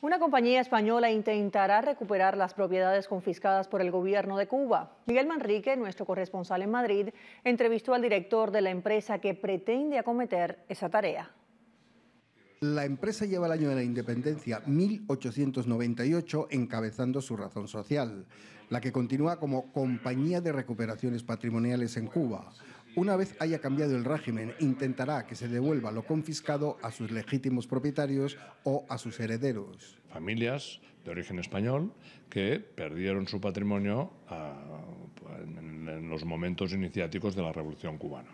Una compañía española intentará recuperar las propiedades confiscadas por el gobierno de Cuba. Miguel Manrique, nuestro corresponsal en Madrid, entrevistó al director de la empresa que pretende acometer esa tarea. La empresa lleva el año de la independencia 1898 encabezando su razón social, la que continúa como Compañía de Recuperaciones Patrimoniales en Cuba, una vez haya cambiado el régimen, intentará que se devuelva lo confiscado a sus legítimos propietarios o a sus herederos. Familias de origen español que perdieron su patrimonio ah, en los momentos iniciáticos de la Revolución cubana.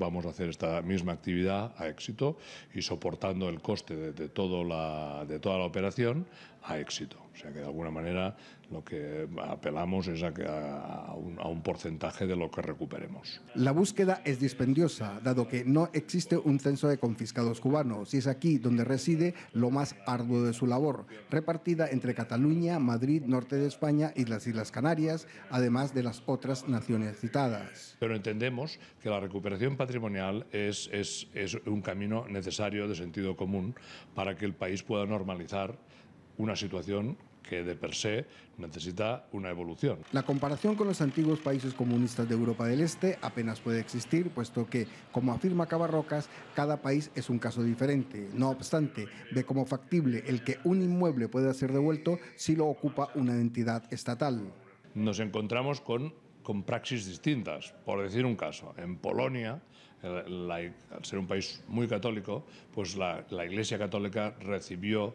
Vamos a hacer esta misma actividad a éxito y soportando el coste de, de toda la operación a éxito. O sea que de alguna manera lo que apelamos es a, un, porcentaje de lo que recuperemos. La búsqueda es dispendiosa, dado que no existe un censo de confiscados cubanos y es aquí donde reside lo más arduo de su labor, repartida entre Cataluña, Madrid, norte de España y las Islas Canarias, además de las otras naciones citadas. Pero entendemos que la recuperación patrimonial es un camino necesario de sentido común para que el país pueda normalizar una situación que de per se necesita una evolución. La comparación con los antiguos países comunistas de Europa del Este apenas puede existir, puesto que, como afirma Cabarrocas, cada país es un caso diferente. No obstante, ve como factible el que un inmueble pueda ser devuelto si lo ocupa una entidad estatal. Nos encontramos con, con praxis distintas. Por decir un caso, en Polonia, al ser un país muy católico, pues la Iglesia Católica recibió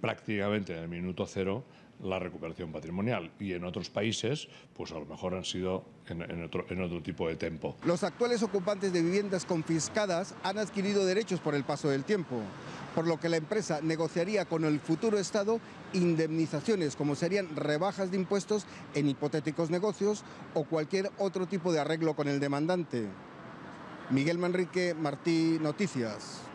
prácticamente en el minuto cero la recuperación patrimonial y en otros países pues a lo mejor han sido en, otro, en, otro, tipo de tiempo. Los actuales ocupantes de viviendas confiscadas han adquirido derechos por el paso del tiempo, por lo que la empresa negociaría con el futuro Estado indemnizaciones como serían rebajas de impuestos en hipotéticos negocios o cualquier otro tipo de arreglo con el demandante. Miguel Manrique, Martí, Noticias.